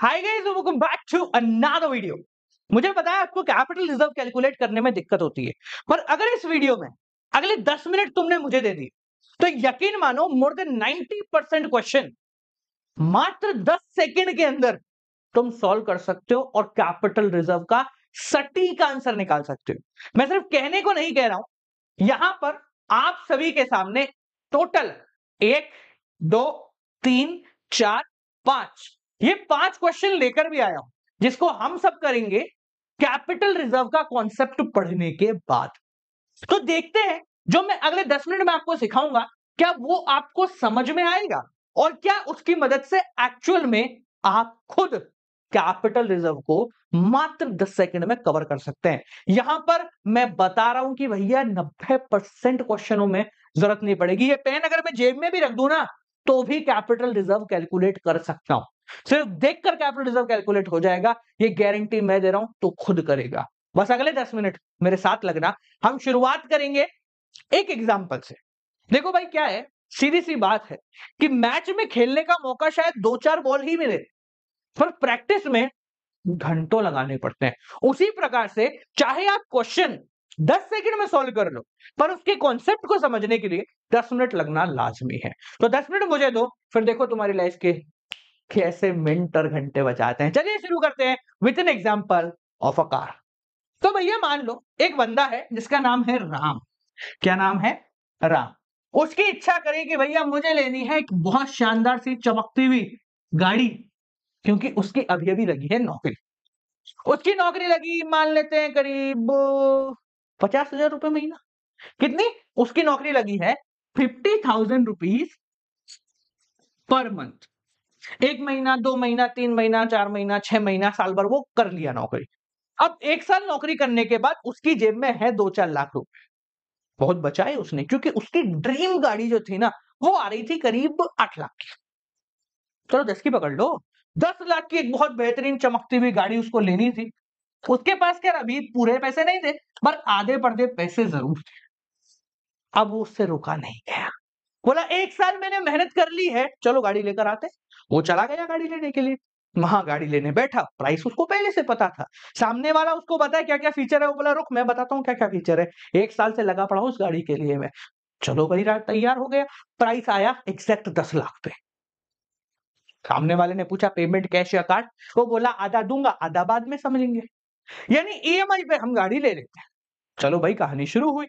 hi guys welcome back to another video मुझे पता है आपको कैपिटल रिजर्व कैलकुलेट करने में दिक्कत होती है पर अगर इस वीडियो में अगले 10 मिनट तुमने मुझे दे दिए तो यकीन मानो मोर देन 90 परसेंट क्वेश्चन मात्र 10 सेकंड के अंदर तुम सॉल्व कर सकते हो और कैपिटल रिजर्व का सटीक आंसर निकाल सकते हो मैं सिर्फ कहने को नहीं कह रहा हूं यहां पर आप सभी के सामने टोटल एक दो तीन चार पांच ये पांच क्वेश्चन लेकर भी आया हूं जिसको हम सब करेंगे कैपिटल रिजर्व का कॉन्सेप्ट पढ़ने के बाद तो देखते हैं जो मैं अगले दस मिनट में आपको सिखाऊंगा क्या वो आपको समझ में आएगा और क्या उसकी मदद से एक्चुअल में आप खुद कैपिटल रिजर्व को मात्र 10 सेकंड में कवर कर सकते हैं यहां पर मैं बता रहा हूं कि भैया 90 परसेंट क्वेश्चनों में जरूरत नहीं पड़ेगी ये पेन अगर मैं जेब में भी रख दू ना तो भी कैपिटल रिजर्व कैलकुलेट कर सकता हूं सिर्फ देखकर कैपिटल रिजर्व कैलकुलेट हो जाएगा ये गारंटी मैं दे रहा हूं तो खुद करेगा बस अगले दस मिनट मेरे साथ लगना हम शुरुआत करेंगे एक एग्जाम्पल से देखो भाई क्या है सीधी सी बात है कि मैच में खेलने का मौका शायद दो चार बॉल ही मिले पर प्रैक्टिस में घंटों लगाने पड़ते हैं उसी प्रकार से चाहे आप क्वेश्चन दस सेकंड में सॉल्व कर लो पर उसके कॉन्सेप्ट को समझने के लिए दस मिनट लगना लाजमी है तो दस मिनट मुझे दो फिर देखो तुम्हारी लाइफ के कैसे मिनट और घंटे बचाते हैं चलिए शुरू करते हैं with an example of a car तो भैया मान लो एक बंदा है जिसका नाम है राम क्या नाम है राम उसकी इच्छा करे कि भैया मुझे लेनी है एक बहुत शानदार सी चमकती हुई गाड़ी क्योंकि उसकी अभी अभी लगी है नौकरी उसकी नौकरी लगी मान लेते हैं करीब पचास हजार रुपये महीना कितनी उसकी नौकरी लगी है fifty thousand rupees per month एक महीना दो महीना तीन महीना चार महीना छह महीना साल भर वो कर लिया नौकरी अब एक साल नौकरी करने के बाद उसकी जेब में है दो चार लाख रुपए बहुत बचाए उसने क्योंकि उसकी ड्रीम गाड़ी जो थी ना वो आ रही थी करीब आठ लाख की चलो दस की पकड़ लो दस लाख की एक बहुत बेहतरीन चमकती हुई गाड़ी उसको लेनी थी उसके पास क्या अभी पूरे पैसे नहीं थे पर आधे पर्दे पैसे जरूर थे अब उससे रुका नहीं गया बोला एक साल मैंने मेहनत कर ली है चलो गाड़ी लेकर आते वो चला गया गाड़ी लेने के लिए वहां गाड़ी लेने बैठा प्राइस उसको पहले से पता था सामने वाला उसको बताया क्या क्या फीचर है वो बोला रुक मैं बताता हूँ क्या क्या फीचर है एक साल से लगा पड़ा उस गाड़ी के लिए मैं चलो भाई तैयार हो गया प्राइस आया एग्जैक्ट दस लाख पे सामने वाले ने पूछा पेमेंट कैश या कार्ड वो बोला आधा दूंगा आधा बाद में समझेंगे यानी ईएमआई e पे हम गाड़ी ले लेते हैं चलो भाई कहानी शुरू हुई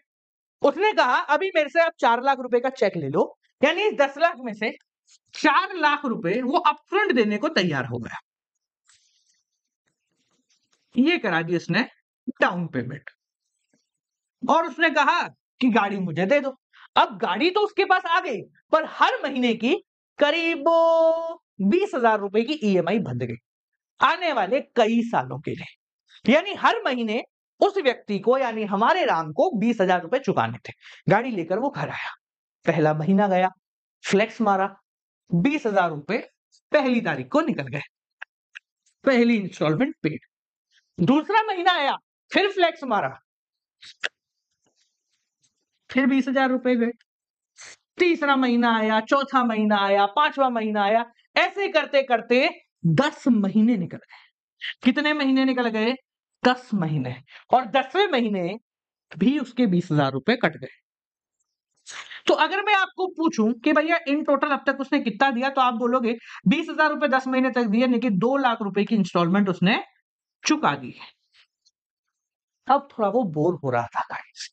उसने कहा अभी मेरे से आप चार लाख रुपए का चेक ले लो यानी दस लाख में से चार लाख रुपए वो अपफ्रंट देने को तैयार हो गया ये करा दी उसने डाउन पेमेंट और उसने कहा कि गाड़ी मुझे दे दो अब गाड़ी तो उसके पास आ गई पर हर महीने की करीब बीस हजार रुपए की ईएमआई e बंद गई आने वाले कई सालों के लिए यानी हर महीने उस व्यक्ति को यानी हमारे राम को बीस हजार रुपए चुकाने थे गाड़ी लेकर वो घर आया पहला महीना गया फ्लेक्स मारा बीस हजार रुपए पहली तारीख को निकल गए पहली इंस्टॉलमेंट पेड दूसरा महीना आया फिर फ्लैक्स मारा फिर बीस हजार रुपए गए तीसरा महीना आया चौथा महीना आया पांचवा महीना आया ऐसे करते करते दस महीने निकल गए कितने महीने निकल गए दस महीने और दसवें महीने भी उसके बीस हजार रुपए कट गए तो अगर मैं आपको पूछूं कि भैया इन टोटल अब तक उसने कितना दिया तो आप बोलोगे बीस हजार रुपए दस महीने तक दिए लेकिन दो लाख रुपए की इंस्टॉलमेंट उसने चुका दी है अब थोड़ा वो बोर हो रहा था गाइस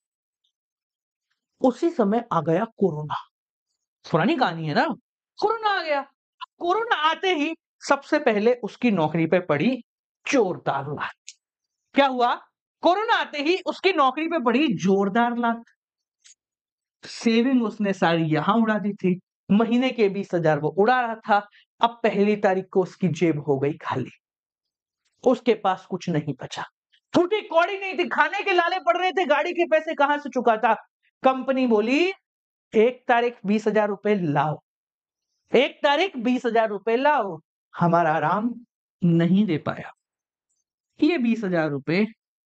उसी समय आ गया कोरोना पुरानी कहानी है ना कोरोना आ गया कोरोना आते ही सबसे पहले उसकी नौकरी पे पड़ी जोरदार लात क्या हुआ कोरोना आते ही उसकी नौकरी पे पड़ी जोरदार लात सेविंग उसने सारी यहां उड़ा दी थी महीने के बीस हजार वो उड़ा रहा था अब पहली तारीख को उसकी जेब हो गई खाली उसके पास कुछ नहीं बचा फूटी कौड़ी नहीं थी खाने के लाले पड़ रहे थे गाड़ी के पैसे कहां से चुका था कंपनी बोली एक तारीख बीस हजार रुपए लाओ एक तारीख बीस हजार रुपए लाओ हमारा आराम नहीं दे पाया ये बीस हजार रुपए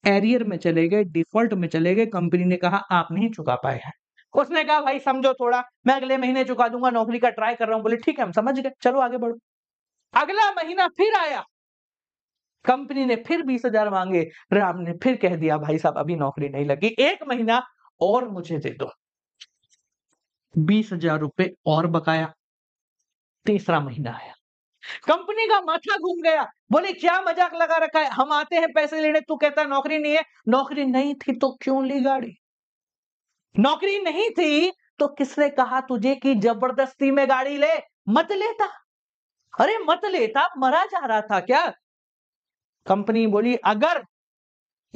एरियर में चले गए डिफॉल्ट में चले गए कंपनी ने कहा आप नहीं चुका पाए हैं उसने कहा भाई समझो थोड़ा मैं अगले महीने चुका दूंगा नौकरी का ट्राई कर रहा हूं बोले ठीक है हम समझ गए चलो आगे बढ़ो अगला महीना फिर आया कंपनी ने फिर बीस हजार मांगे राम ने फिर कह दिया भाई साहब अभी नौकरी नहीं लगी एक महीना और मुझे दे दो बीस हजार रुपये और बकाया तीसरा महीना आया कंपनी का माथा घूम गया बोले क्या मजाक लगा रखा है हम आते हैं पैसे लेने तू कहता नौकरी नहीं है नौकरी नहीं थी तो क्यों ली गाड़ी नौकरी नहीं थी तो किसने कहा तुझे कि जबरदस्ती में गाड़ी ले मत लेता अरे मत लेता मरा जा रहा था क्या कंपनी बोली अगर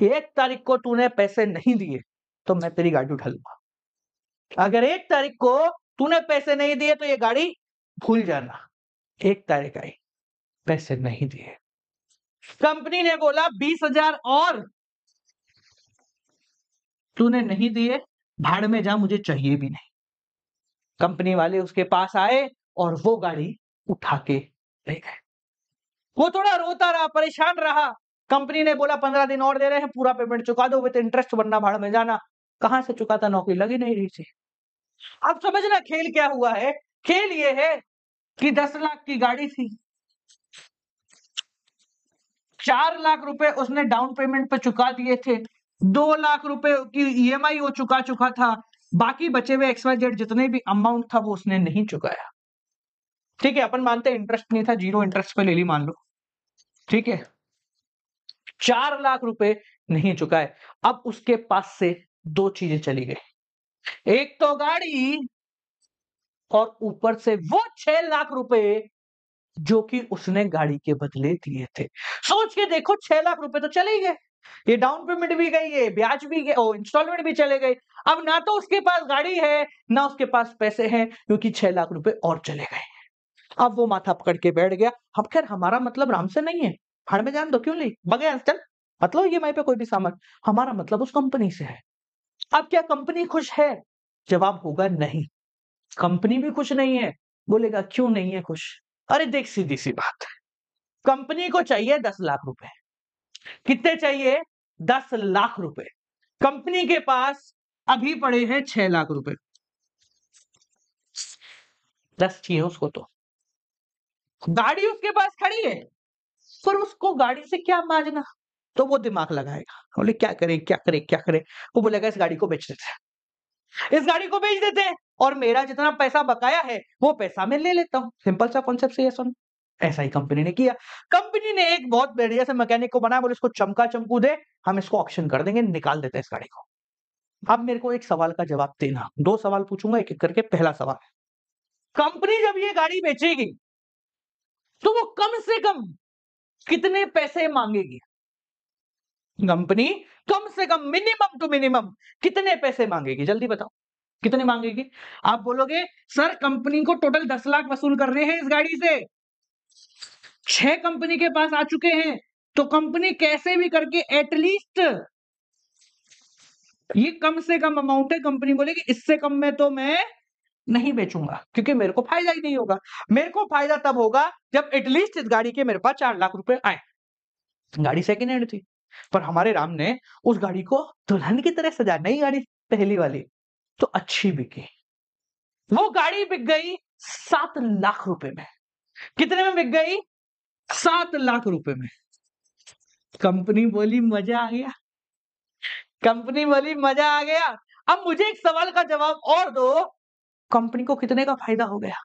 एक तारीख को तूने पैसे नहीं दिए तो मैं तेरी गाड़ी उठा लूंगा अगर एक तारीख को तूने पैसे नहीं दिए तो ये गाड़ी भूल जाना एक तारीख आई पैसे नहीं दिए कंपनी ने बोला बीस हजार और तूने नहीं दिए भाड़ में जा मुझे चाहिए भी नहीं कंपनी वाले उसके पास आए और वो गाड़ी उठा के ले गए वो थोड़ा रोता रहा परेशान रहा कंपनी ने बोला पंद्रह दिन और दे रहे हैं पूरा पेमेंट चुका दो विद इंटरेस्ट बनना भाड़ में जाना कहां से चुका था नौकरी लगी नहीं रही थी अब समझना खेल क्या हुआ है खेल ये है कि दस लाख की गाड़ी थी चार लाख रुपए उसने डाउन पेमेंट पे चुका दिए थे दो लाख रुपए की ईएमआई e वो चुका चुका था बाकी बचे हुए एक्स वाई जेड जितने भी अमाउंट था वो उसने नहीं चुकाया ठीक है अपन मानते हैं इंटरेस्ट नहीं था जीरो इंटरेस्ट पे ले ली मान लो ठीक है चार लाख रुपए नहीं चुकाए अब उसके पास से दो चीजें चली गई एक तो गाड़ी और ऊपर से वो छह लाख रुपए जो कि उसने गाड़ी के बदले दिए थे सोच के देखो छह लाख रुपए तो चले गए ये डाउन पेमेंट भी गई है ब्याज भी गए इंस्टॉलमेंट भी चले गए अब ना तो उसके पास गाड़ी है ना उसके पास पैसे हैं क्योंकि छह लाख रुपए और चले गए अब वो माथा पकड़ के बैठ गया अब खैर हमारा मतलब राम से नहीं है हर में जान दो क्यों नहीं बगे चल मतलब ई पे कोई भी सामान हमारा मतलब उस कंपनी से है अब क्या कंपनी खुश है जवाब होगा नहीं कंपनी भी खुश नहीं है बोलेगा क्यों नहीं है खुश अरे देख सीधी सी बात कंपनी को चाहिए दस लाख रुपए कितने चाहिए दस लाख रुपए कंपनी के पास अभी पड़े हैं छह लाख रुपए दस चाहिए उसको तो गाड़ी उसके पास खड़ी है पर उसको गाड़ी से क्या माजना तो वो दिमाग लगाएगा बोले क्या करें क्या करें क्या करें वो बोलेगा इस गाड़ी को बेच देते हैं इस गाड़ी को बेच देते हैं और मेरा जितना पैसा बकाया है वो पैसा मैं ले लेता हूँ सिंपल सा कॉन्सेप्ट से यह सुन ऐसा ही कंपनी ने किया कंपनी ने एक बहुत बढ़िया से मैकेनिक को बनाया बोले इसको चमका चमकू दे हम इसको ऑप्शन कर देंगे निकाल देते हैं इस गाड़ी को अब मेरे को एक सवाल का जवाब देना दो सवाल पूछूंगा एक एक करके पहला सवाल कंपनी जब ये गाड़ी बेचेगी तो वो कम से कम कितने पैसे मांगेगी कंपनी कम से कम मिनिमम टू मिनिमम कितने पैसे मांगेगी जल्दी बताओ कितने मांगेगी आप बोलोगे सर कंपनी को टोटल दस लाख वसूल कर रहे हैं इस गाड़ी से छह कंपनी के पास आ चुके हैं तो कंपनी कैसे भी करके एटलीस्ट ये कम से कम अमाउंट है कंपनी कि इससे कम में तो मैं नहीं बेचूंगा क्योंकि मेरे को फायदा ही नहीं होगा मेरे को फायदा तब होगा जब एटलीस्ट इस गाड़ी के मेरे पास चार लाख रुपए आए गाड़ी सेकेंड हैंड थी पर हमारे राम ने उस गाड़ी को दुल्हन की तरह सजा नई गाड़ी पहली वाली तो अच्छी बिकी वो गाड़ी बिक गई सात लाख रुपए में कितने में बिक गई सात लाख रुपए में कंपनी बोली मजा आ गया कंपनी बोली मजा आ गया अब मुझे एक सवाल का जवाब और दो कंपनी को कितने का फायदा हो गया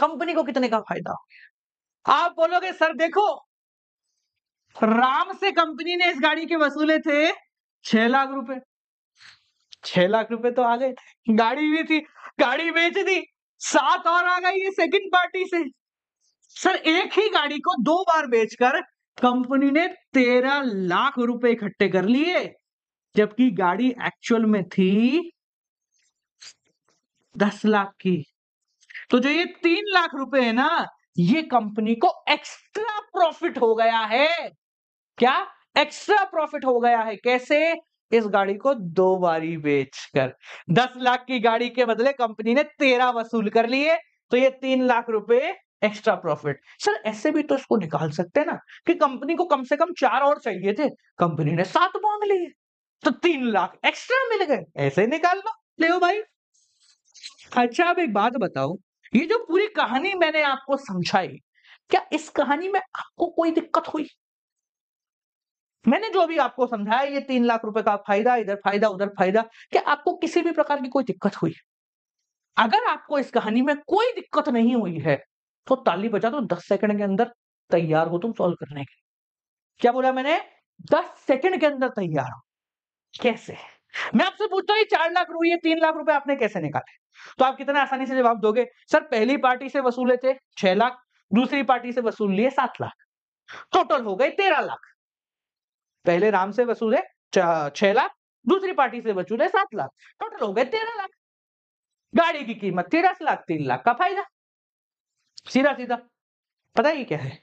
कंपनी को कितने का फायदा हो गया आप बोलोगे सर देखो राम से कंपनी ने इस गाड़ी के वसूले थे छह लाख रुपए छह लाख रुपए तो आ गए थे गाड़ी भी थी गाड़ी बेच दी सात और आ गई है सेकंड पार्टी से सर एक ही गाड़ी को दो बार बेचकर कंपनी ने तेरह लाख रुपए इकट्ठे कर लिए जबकि गाड़ी एक्चुअल में थी दस लाख की तो जो ये तीन लाख रुपए है ना ये कंपनी को एक्स्ट्रा प्रॉफिट हो गया है क्या एक्स्ट्रा प्रॉफिट हो गया है कैसे इस गाड़ी को दो बारी बेचकर दस लाख की गाड़ी के बदले कंपनी ने तेरह वसूल कर लिए तो ये तीन लाख रुपए एक्स्ट्रा प्रॉफिट सर ऐसे भी तो इसको निकाल सकते हैं ना कि कंपनी को कम से कम चार और चाहिए थे कंपनी ने सात मांग लिए तो तीन लाख एक्स्ट्रा मिल गए ऐसे निकाल लो ले भाई अच्छा अब एक बात बताओ ये जो पूरी कहानी मैंने आपको समझाई क्या इस कहानी में आपको कोई दिक्कत हुई मैंने जो भी आपको समझाया ये तीन लाख रुपए का फायदा इधर फायदा उधर फायदा क्या आपको किसी भी प्रकार की कोई दिक्कत हुई अगर आपको इस कहानी में कोई दिक्कत नहीं हुई है तो ताली बजा दो दस सेकंड के अंदर तैयार हो तुम सॉल्व करने के क्या बोला मैंने दस सेकंड के अंदर तैयार हो कैसे मैं आपसे पूछता हूँ चार लाख रुपये तीन लाख रुपए आपने कैसे निकाले तो आप कितना आसानी से जवाब दोगे सर पहली पार्टी से वसूले थे छह लाख दूसरी पार्टी से वसूल लिए सात लाख टोटल हो गए तेरह लाख पहले राम से वसूले छह लाख दूसरी पार्टी से वसूल है सात लाख टोटल हो गए तेरह लाख गाड़ी की कीमत तेरह लाख तीन लाख का फायदा सीधा सीधा पता ही क्या है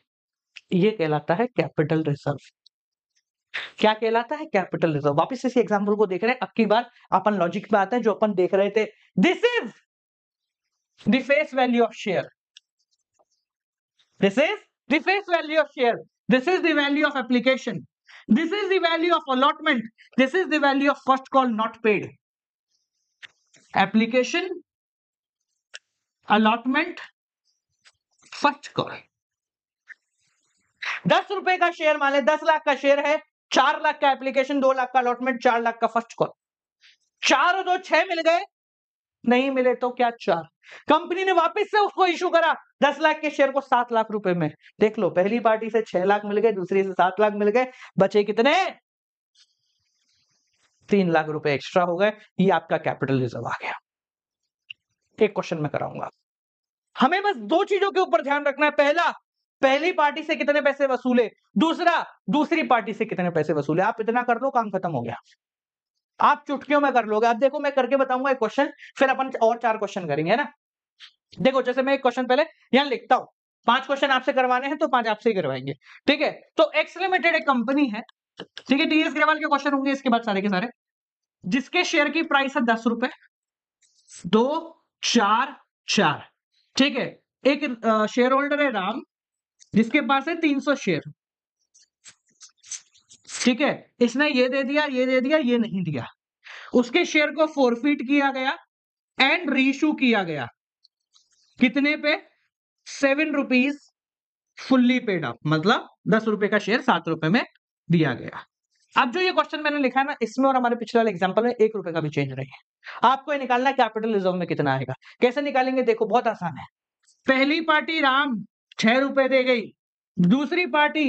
ये कहलाता है कैपिटल रिजर्व क्या कहलाता है कैपिटल रिजर्व वापस इसी एग्जाम्पल को देख रहे हैं अब की बार अपन लॉजिक में आते हैं जो अपन देख रहे थे this is the face value of share this is the face value of share this is the value of application this is the value of allotment this is the value of first call not paid application allotment first call दस रुपए का share मान ले दस लाख का share है चार लाख का एप्लीकेशन दो लाख का अलॉटमेंट चार लाख का फर्स्ट कॉल चार और दो छह मिल गए नहीं मिले तो क्या चार कंपनी ने वापस से उसको इशू करा दस लाख के शेयर को सात लाख रुपए में देख लो पहली पार्टी से छह लाख मिल गए दूसरी से सात लाख मिल गए बचे कितने तीन लाख रुपए एक्स्ट्रा हो गए ये आपका कैपिटल रिजर्व आ गया एक क्वेश्चन में कराऊंगा हमें बस दो चीजों के ऊपर ध्यान रखना है पहला पहली पार्टी से कितने पैसे वसूले दूसरा दूसरी पार्टी से कितने पैसे वसूले आप इतना कर दो काम खत्म हो गया आप चुटकियों में कर लोगे आप देखो मैं करके बताऊंगा एक क्वेश्चन फिर अपन और चार क्वेश्चन करेंगे ना देखो जैसे मैं एक क्वेश्चन पहले यहां लिखता हूं पांच क्वेश्चन आपसे करवाने हैं तो पांच आपसे ही करवाएंगे ठीक है तो एक्स लिमिटेड एक कंपनी है ठीक है टीएस ग्रेवाल के क्वेश्चन होंगे इसके बाद सारे के सारे जिसके शेयर की प्राइस है दस रुपए दो चार चार ठीक है एक शेयर होल्डर है राम जिसके पास है तीन सौ शेयर ठीक है इसने ये दे दिया ये दे दिया ये नहीं दिया उसके शेयर को फोरफिट किया गया एंड रीशू किया गया कितने पे seven rupees fully paid up मतलब दस रुपए का शेयर सात रुपए में दिया गया अब जो ये क्वेश्चन मैंने लिखा है ना इसमें और हमारे पिछले वाले एग्जाम्पल में एक रुपए का भी चेंज रही है आपको ये निकालना कैपिटल रिजर्व में कितना आएगा कैसे निकालेंगे देखो बहुत आसान है पहली पार्टी राम छह रुपए दे गई दूसरी पार्टी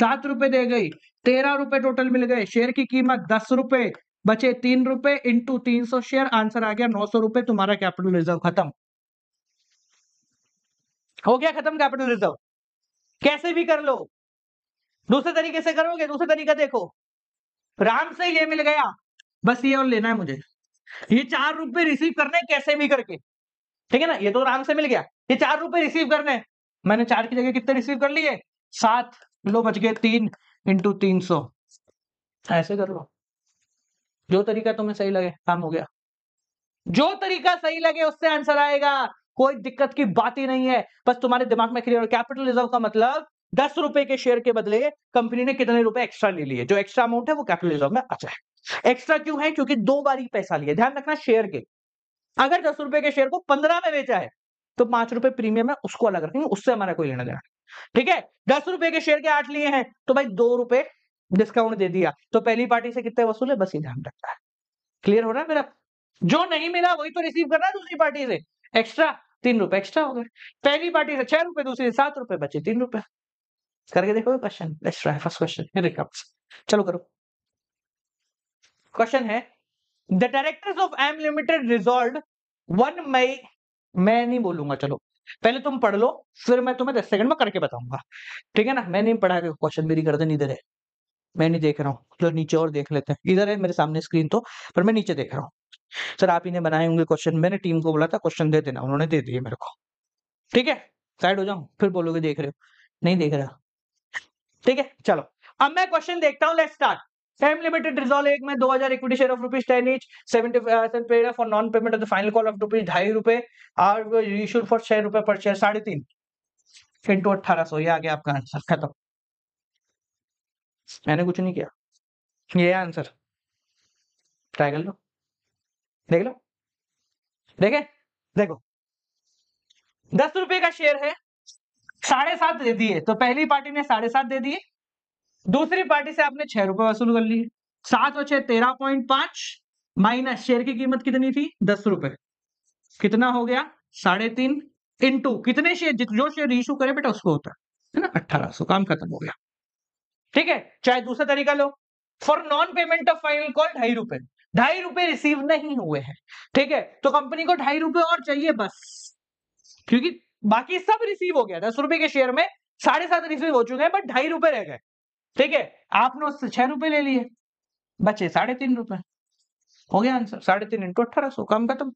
सात रुपए दे गई तेरह रुपए टोटल मिल गए शेयर की कीमत दस रुपए बचे तीन रुपए इंटू तीन सौ शेयर आंसर आ गया नौ सौ रुपए तुम्हारा कैपिटल रिजर्व खत्म हो गया खत्म कैपिटल रिजर्व कैसे भी कर लो दूसरे तरीके से करोगे दूसरे तरीका देखो राम से ये मिल गया बस ये और लेना है मुझे ये चार रुपए रिसीव करने कैसे भी करके ठीक है ना ये तो राम से मिल गया ये चार रुपए रिसीव करने मैंने चार की जगह कितने रिसीव कर लिए सात लो बच गए तीन इंटू तीन सौ ऐसे कर लो जो तरीका तुम्हें सही लगे काम हो गया जो तरीका सही लगे उससे आंसर आएगा कोई दिक्कत की बात ही नहीं है बस तुम्हारे दिमाग में क्लियर कैपिटलिज्म का मतलब दस रुपए के शेयर के बदले कंपनी ने कितने रुपए एक्स्ट्रा ले लिए जो एक्स्ट्रा अमाउंट है वो कैपिटलिज्म में अच्छा है एक्स्ट्रा क्यों है क्योंकि दो बार ही पैसा लिया ध्यान रखना शेयर के अगर दस रुपए के शेयर को पंद्रह में बेचा है तो पांच रुपए प्रीमियम है उसको अलग रखेंगे उससे हमारा कोई लेना देना ठीक है दस रुपए के शेयर के आठ लिए हैं तो भाई दो रुपए डिस्काउंट दे दिया तो पहली पार्टी से कितने वसूल है बस ही ध्यान रखता है क्लियर हो रहा है मेरा जो नहीं मिला वही तो रिसीव करना है दूसरी पार्टी से एक्स्ट्रा तीन रुपए एक्स्ट्रा हो गए पहली पार्टी से छह रुपए दूसरी से सात रुपए बचे तीन रुपए करके देखो क्वेश्चन फर्स्ट क्वेश्चन चलो करो क्वेश्चन है the directors of M limited resolve one May मैं नहीं बोलूंगा चलो पहले तुम पढ़ लो फिर मैं तुम्हें दस सेकंड में करके बताऊंगा ठीक है ना मैं नहीं पढ़ा क्वेश्चन मेरी गर्दन इधर है मैं नहीं देख रहा हूँ चलो नीचे और देख लेते हैं इधर है मेरे सामने स्क्रीन तो पर मैं नीचे देख रहा हूँ सर आप इन्हें बनाए होंगे क्वेश्चन मैंने टीम को बोला था क्वेश्चन दे देना उन्होंने दे दिए मेरे को ठीक है साइड हो जाऊ फिर बोलोगे देख रहे हो नहीं देख रहा ठीक है चलो अब मैं क्वेश्चन देखता हूँ let start time limited resolve एक में दो हजार equity share of rupees ten each paid for non payment of the final call of rupees ढाई रुपए और issued फॉर छह रुपए पर शेयर साढ़े तीन इंटू अठारह सौ ये आ गया आपका आंसर खत्म मैंने कुछ नहीं किया ये आंसर ट्राई कर लो देख लो देखे देखो दस रुपए का शेयर है साढ़े सात दे दिए तो पहली पार्टी ने साढ़े सात दे दिए दूसरी पार्टी से आपने छह रुपए वसूल कर लिए सात और छह तेरह पॉइंट पांच माइनस शेयर की कीमत कितनी थी दस रुपए कितना हो गया साढ़े तीन इंटू कितने शेयर जो शेयर इशू करे बेटा उसको होता है ना अट्ठारह सौ काम खत्म हो गया ठीक है चाहे दूसरा तरीका लो for non payment of final call ढाई रुपए ढाई रुपए रिसीव नहीं हुए हैं ठीक है तो कंपनी को ढाई रुपए और चाहिए बस क्योंकि बाकी सब रिसीव हो गया दस रुपए के शेयर में साढ़े सात रिसीव हो चुके हैं बट ढाई रुपए रह गए ठीक है आपने उससे छह रुपए ले लिए बचे साढ़े तीन रुपए हो गया आंसर साढ़े तीन इंटू अठारह सौ काम खत्म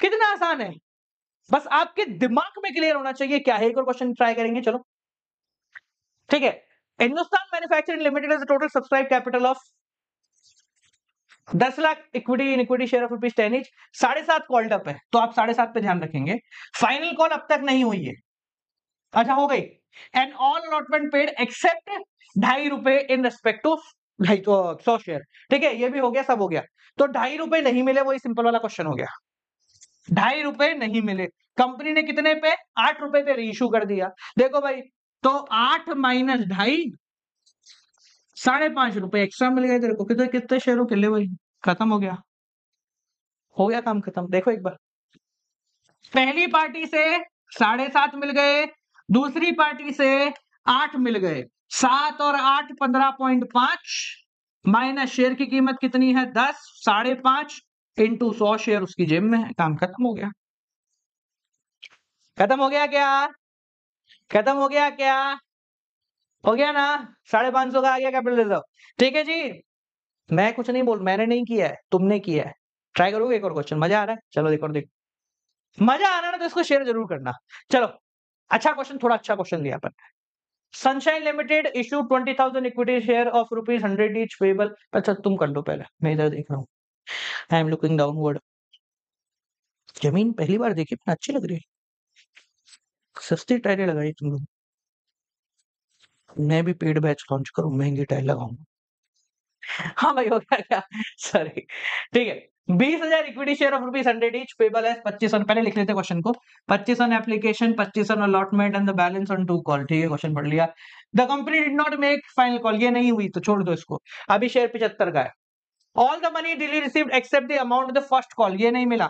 कितना आसान है बस आपके दिमाग में क्लियर होना चाहिए क्या है एक और क्वेश्चन ट्राई करेंगे चलो ठीक है Hindustan manufacturing limited is total subscribe capital of दस lakh equity in equity share of rupees ten each साढ़े सात कॉल्ड अप है तो आप साढ़े सात पे ध्यान रखेंगे फाइनल कॉल अब तक नहीं हुई है अच्छा हो गई and all allotment paid except ढाई रुपए इन रेस्पेक्ट ऑफ ढाई सौ शेयर ठीक है ये भी हो गया सब हो गया तो ढाई रुपए नहीं मिले वही सिंपल वाला क्वेश्चन हो गया ढाई रुपए नहीं मिले कंपनी ने कितने पे आठ रुपए पे रीइशू कर दिया देखो भाई तो आठ माइनस ढाई साढ़े पांच रुपए एक्स्ट्रा मिल गए तेरे को कितने कितने शेयरों के लिए भाई खत्म हो गया हो गया काम खत्म देखो एक बार पहली पार्टी से साढ़े सात मिल गए दूसरी पार्टी से आठ मिल गए सात और आठ पंद्रह पॉइंट पांच माइनस शेयर की कीमत कितनी है दस साढ़े पांच इंटू सौ शेयर उसकी जेब में है काम खत्म हो गया खत्म हो गया क्या खत्म हो गया क्या हो गया ना साढ़े पांच सौ का आ गया कैपिटल रिजर्व ठीक है जी मैं कुछ नहीं बोल मैंने नहीं किया है तुमने किया है ट्राई करोगे एक और क्वेश्चन मजा आ रहा है चलो एक और देखो मजा आ रहा है ना तो इसको शेयर जरूर करना चलो अच्छा क्वेश्चन थोड़ा अच्छा क्वेश्चन लिया अपन Sunshine limited issue twenty thousand equity share of rupees hundred each payable अच्छा तुम कर लो पहले मैं इधर देख रहा हूँ आई एम लुकिंग डाउनवर्ड जमीन पहली बार देखी मैंने अच्छी लग रही है सस्ती टायरें लगाई तुम लोग मैं भी पेड बैच लॉन्च करूँ महंगी टायर लगाऊंगा हाँ भाई हो गया क्या सॉरी ठीक है बीस हजार equity share of rupees hundred each payable है पच्चीस ऑन पहले लिख लेते क्वेश्चन को पच्चीस ऑन एप्लीकेशन पच्चीस on allotment and the balance on two call ठीक है क्वेश्चन पढ़ लिया the company did not make final call ये नहीं हुई तो छोड़ दो इसको अभी शेयर पिछहत्तर का है all the money duly receive except the amount the first call ये नहीं मिला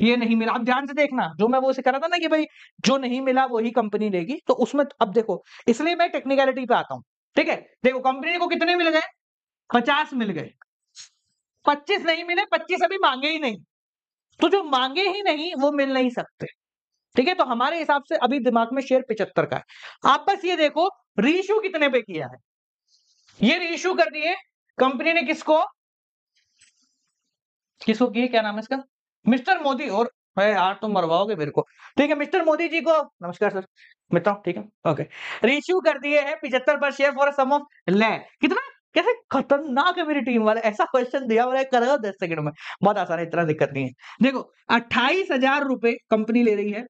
ये नहीं मिला अब ध्यान से देखना जो मैं वो सिखा रहा था ना कि भाई जो नहीं मिला वही कंपनी लेगी तो उसमें अब देखो इसलिए मैं टेक्निकलिटी पे आता हूँ ठीक है देखो कंपनी को कितने मिल गए पचास मिल गए पच्चीस नहीं मिले पच्चीस अभी मांगे ही नहीं तो जो मांगे ही नहीं वो मिल नहीं सकते ठीक है तो हमारे हिसाब से अभी दिमाग में शेयर पिचहत्तर का है आप बस ये देखो रीशू कितने पे किया है ये रीशू कर दिए कंपनी ने किसको किसको किए क्या नाम है इसका मिस्टर मोदी और भाई यार तुम मरवाओगे मेरे को ठीक है मिस्टर मोदी जी को नमस्कार सर मित्र ठीक है ओके रिश्यू कर दिए है पिछहत्तर पर शेयर फॉर सम ऑफ कितना कैसे खतरनाक है मेरी टीम वाले ऐसा क्वेश्चन दिया बोला करो दस सेकंड में बहुत आसान है इतना दिक्कत नहीं है देखो अट्ठाईस हजार रुपए कंपनी ले रही है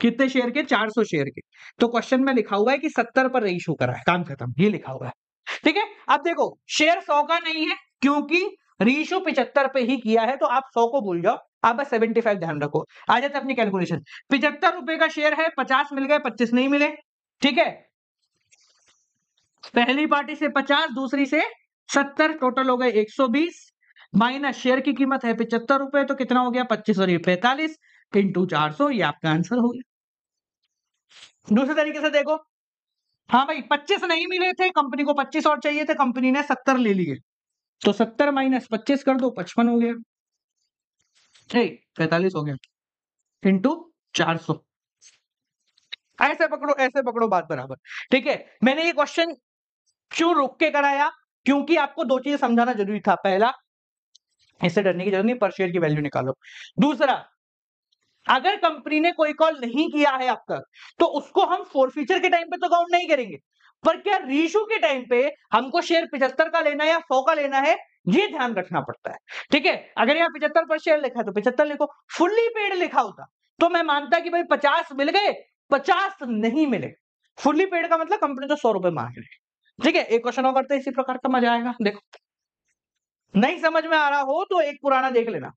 कितने शेयर के 400 शेयर के तो क्वेश्चन में लिखा हुआ है कि 70 पर शू करा है काम खत्म ये लिखा हुआ है ठीक है अब देखो शेयर 100 का नहीं है क्योंकि रीशू 75 पे ही किया है तो आप 100 को भूल जाओ आप बस 75 ध्यान रखो आ जाते अपनी कैलकुलेशन पिछहत्तर रुपए का शेयर है 50 मिल गए 25 नहीं मिले ठीक है पहली पार्टी से पचास दूसरी से सत्तर टोटल हो गए एक सौ बीस माइनस शेयर की कीमत है पिछहत्तर रुपए तो कितना हो गया पच्चीस और ये पैंतालीस इंटू चार सौ ये आपका आंसर हो गया दूसरे तरीके से देखो हाँ भाई पच्चीस नहीं मिले थे कंपनी को पच्चीस और चाहिए थे कंपनी ने सत्तर ले लिए तो सत्तर माइनस पच्चीस कर दो पचपन हो गया ठीक पैतालीस हो गया इंटू चार सौ ऐसे पकड़ो ऐसे पकड़ो बात बराबर ठीक है मैंने ये क्वेश्चन क्यों रुक के कराया क्योंकि आपको दो चीजें समझाना जरूरी था पहला इससे डरने की जरूरत नहीं पर शेयर की वैल्यू निकालो दूसरा अगर कंपनी ने कोई कॉल नहीं किया है अब तक तो उसको हम फोर फीचर के टाइम पे तो काउंट नहीं करेंगे पर क्या रीशू के टाइम पे हमको शेयर पिछहत्तर का लेना है या सौ का लेना है ये ध्यान रखना पड़ता है ठीक है अगर यहाँ पिछहत्तर पर शेयर लिखा है तो पिछहत्तर लिखो फुल्ली पेड लिखा होता तो मैं मानता कि भाई पचास मिल गए पचास नहीं मिले फुल्ली पेड का मतलब कंपनी तो सौ रुपए मांग रही ठीक है एक क्वेश्चन और करते हैं इसी प्रकार का मजा आएगा देखो नहीं समझ में आ रहा हो तो एक पुराना देख लेना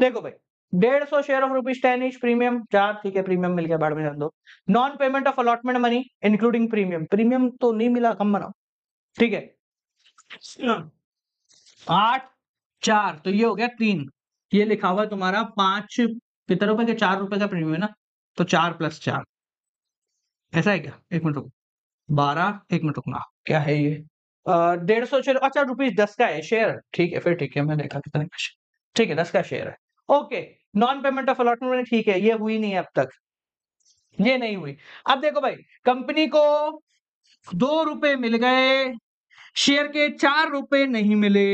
देखो भाई डेढ़ सौ share of rupees ten each premium चार ठीक है प्रीमियम मिल गया बाढ़ में दो non payment of allotment money including premium premium तो नहीं मिला कम बनाओ ठीक है आठ चार तो ये हो गया तीन ये लिखा हुआ तुम्हारा पांच कितने रुपए के चार रुपए का प्रीमियम है ना तो चार प्लस चार ऐसा है क्या एक मिनट रुको बारह एक मिनट रुकना क्या है ये डेढ़ सौ शेयर अच्छा रुपीज दस का है शेयर ठीक है फिर ठीक है मैं देखा कितने का ठीक है दस का शेयर है okay non payment of allotment ठीक है ये हुई नहीं है अब तक ये नहीं हुई अब देखो भाई कंपनी को दो रुपए मिल गए शेयर के चार रुपए नहीं मिले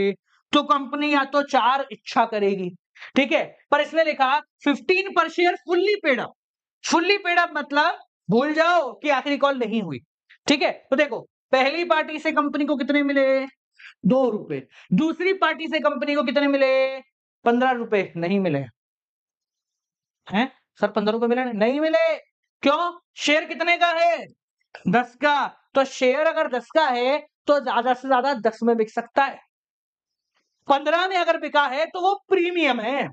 तो कंपनी या तो चार इच्छा करेगी ठीक है पर इसने लिखा fifteen per share fully paid up fully paid up मतलब भूल जाओ कि आखिरी कॉल नहीं हुई ठीक है तो देखो पहली पार्टी से कंपनी को कितने मिले दो रुपए दूसरी पार्टी से कंपनी को कितने मिले पंद्रह रुपए नहीं मिले हैं सर पंद्रह रुपए मिले नहीं मिले क्यों शेयर कितने का है दस का तो शेयर अगर दस का है तो ज्यादा से ज्यादा दस में बिक सकता है पंद्रह में अगर बिका है तो वो प्रीमियम है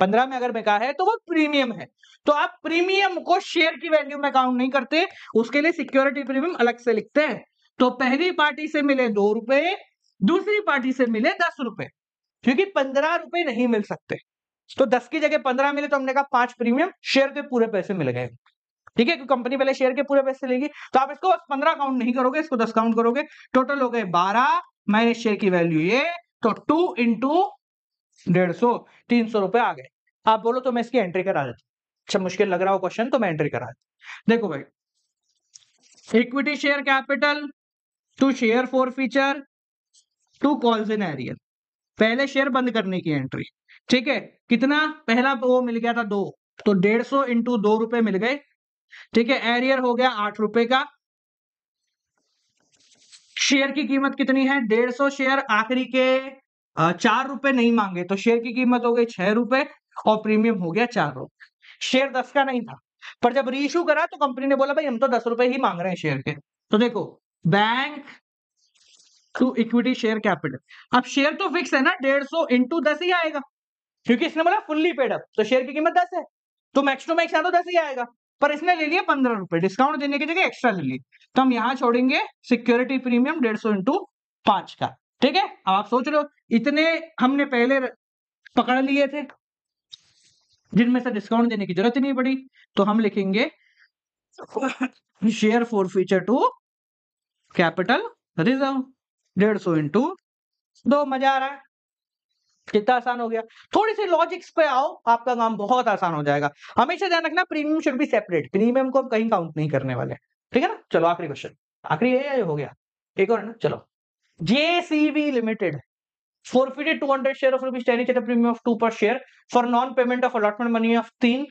पंद्रह में अगर बिका है तो वो प्रीमियम है तो आप प्रीमियम को शेयर की वैल्यू में काउंट नहीं करते उसके लिए सिक्योरिटी प्रीमियम अलग से लिखते हैं तो पहली पार्टी से मिले दो रुपए दूसरी पार्टी से मिले दस रुपए क्योंकि पंद्रह रुपए नहीं मिल सकते तो दस की जगह पंद्रह मिले तो हमने कहा पांच प्रीमियम शेयर के पूरे पैसे मिल गए ठीक है कंपनी पहले शेयर के पूरे पैसे लेगी तो आप इसको पंद्रह काउंट नहीं करोगे इसको दस काउंट करोगे टोटल हो गए बारह माइनस शेयर की वैल्यू ये तो टू इंटू डेढ़ सौ तीन सौ रुपए आ गए आप बोलो तो मैं इसकी एंट्री करा देता अच्छा मुश्किल लग रहा हो क्वेश्चन तो मैं एंट्री करा देता देखो भाई equity share capital to share forfeiture to calls in arrear पहले शेयर बंद करने की एंट्री ठीक है कितना पहला वो मिल गया था दो तो डेढ़ सौ इंटू दो रुपए मिल गए ठीक है एरियर हो गया आठ रुपए का शेयर की कीमत कितनी है डेढ़ सौ शेयर आखिरी के चार रुपए नहीं मांगे तो शेयर की कीमत हो गई छह रुपए और प्रीमियम हो गया चार रुपए शेयर दस का नहीं था पर जब रीइशू करा तो कंपनी ने बोला भाई हम तो दस रुपए ही मांग रहे हैं शेयर के तो देखो bank to equity share capital अब शेयर तो फिक्स है ना डेढ़ सौ इंटू दस ही आएगा क्योंकि इसने बोला फुल्ली पेड अप तो शेयर की कीमत दस है तो मैक्स टू मैक्स तो दस ही आएगा पर इसने ले लिया पंद्रह रुपए डिस्काउंट देने की जगह एक्स्ट्रा ले ली तो हम यहाँ छोड़ेंगे सिक्योरिटी प्रीमियम डेढ़ सौ इंटू पांच का ठीक है अब आप सोच रहे हो इतने हमने पहले पकड़ लिए थे जिनमें से डिस्काउंट देने की जरूरत नहीं पड़ी तो हम लिखेंगे share forfeiture to capital reserve डेढ़ सौ इंटू दो मजा आ रहा है कितना आसान हो गया थोड़ी सी लॉजिक्स पे आओ आपका काम बहुत आसान हो जाएगा हमेशा ध्यान रखना premium should be separate premium को कहीं काउंट नहीं करने वाले ठीक है ना चलो आखिरी क्वेश्चन आखिरी हो गया एक और ना चलो JCB limited forfeited 200 share of rupees 10 each at a premium of 2 per share for non-payment of allotment money of 3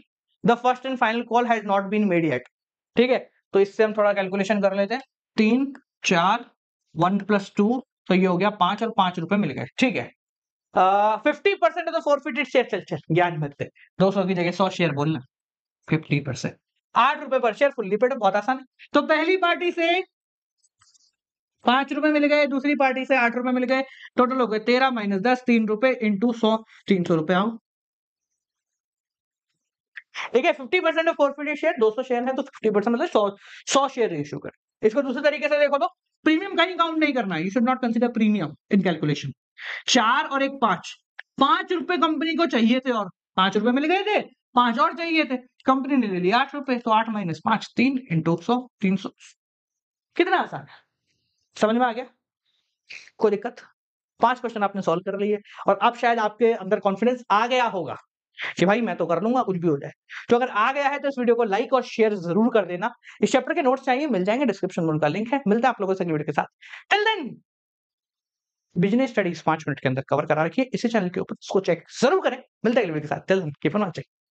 the first and final call has not been made yet theek hai to isse hum thoda calculation kar lete hain 3 4 1 plus two तो ये हो गया पांच और पांच रुपए मिल गए ठीक है fifty percent of the forfeited share चल चल ज्ञान भरते दो सौ की जगह सौ शेयर बोलना फिफ्टी परसेंट आठ रुपए पर शेयर फुल्ली पेड बहुत आसान है तो पहली पार्टी से पांच रुपए मिल गए दूसरी पार्टी से आठ रुपए मिल गए टोटल हो गए तेरह माइनस दस तीन रुपए इंटू सौ तीन सौ रुपए आओ ठीक है fifty percent of forfeited share दो सौ शेयर है तो फिफ्टी परसेंट मतलब सौ सौ शेयर रेशियो कर इसको दूसरे तरीके से देखो तो प्रीमियम कहीं काउंट नहीं करना you should not consider premium in calculation चार और एक पांच पांच रुपए कंपनी को चाहिए थे और पांच रुपए मिल गए थे पांच और चाहिए थे कंपनी ने ले लिया आठ रुपए तो आठ माइनस पांच तीन इंटू सौ तीन सौ कितना आसान है समझ में आ गया कोई दिक्कत पांच क्वेश्चन आपने सॉल्व कर लिए और अब शायद आपके अंदर कॉन्फिडेंस आ गया होगा कि भाई मैं तो कर लूंगा कुछ भी हो जाए तो अगर आ गया है तो इस वीडियो को लाइक और शेयर जरूर कर देना इस चैप्टर के नोट्स चाहिए मिल जाएंगे डिस्क्रिप्शन में उनका लिंक है मिलता है आप लोगों से वीडियो के साथ टिल देन बिजनेस स्टडीज पांच मिनट के अंदर कवर करा रखिए इसी चैनल के ऊपर उसको चेक जरूर करें मिलता है वीडियो के साथ till then keep on watching